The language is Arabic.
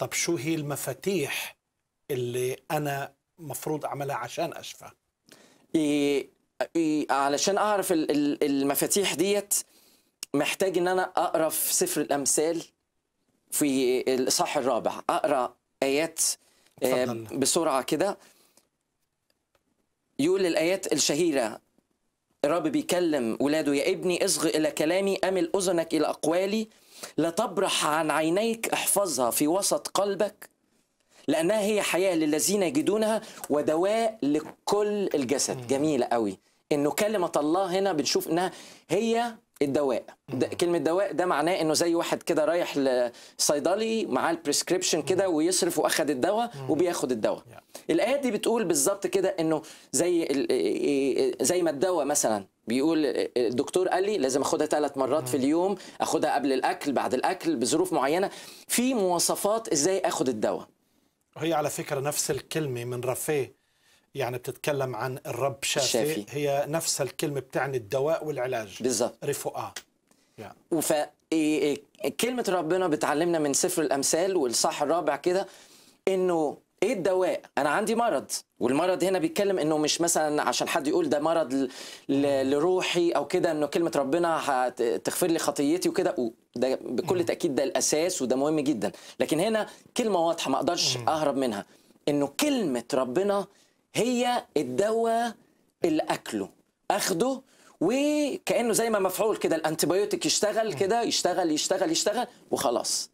طب شو هي المفاتيح اللي انا مفروض اعملها عشان اشفى إيه إيه علشان اعرف المفاتيح ديت محتاج ان انا اقرا في سفر الامثال في الاصحاح الرابع اقرا ايات آه، بسرعه كده يقول الايات الشهيره الرب بيكلم ولاده يا ابني اصغ إلى كلامي أمل أذنك إلى أقوالي لا تبرح عن عينيك احفظها في وسط قلبك لأنها هي حياة للذين يجدونها ودواء لكل الجسد جميلة قوي إنه كلمة الله هنا بنشوف إنها هي الدواء ده كلمه دواء ده معناه انه زي واحد كده رايح لصيدلي معاه البريسكريبشن كده ويصرف واخد الدواء وبياخد الدواء الايه دي بتقول بالظبط كده انه زي إيه- إيه- زي ما الدواء مثلا بيقول الدكتور قال لي لازم اخدها ثلاث مرات في اليوم اخدها قبل الاكل بعد الاكل بظروف معينه في مواصفات ازاي اخد الدواء هي على فكره نفس الكلمه من رفاه يعني بتتكلم عن الرب شافي, شافي. هي نفس الكلمة بتعني الدواء والعلاج بالظبط رفقاء يعني. وف إيه، إيه، كلمة ربنا بتعلمنا من سفر الأمثال والصح الرابع كده إنه ايه الدواء انا عندي مرض والمرض هنا بيتكلم انه مش مثلا عشان حد يقول ده مرض لروحي او كده انه كلمه ربنا هتغفر لي خطيتي وكده ده بكل تاكيد ده الاساس وده مهم جدا لكن هنا كلمه واضحه ما اقدرش اهرب منها انه كلمه ربنا هي الدواء اللي اكله اخده وكانه زي ما مفعول كده الانتيبيوتيك يشتغل كده يشتغل يشتغل يشتغل وخلاص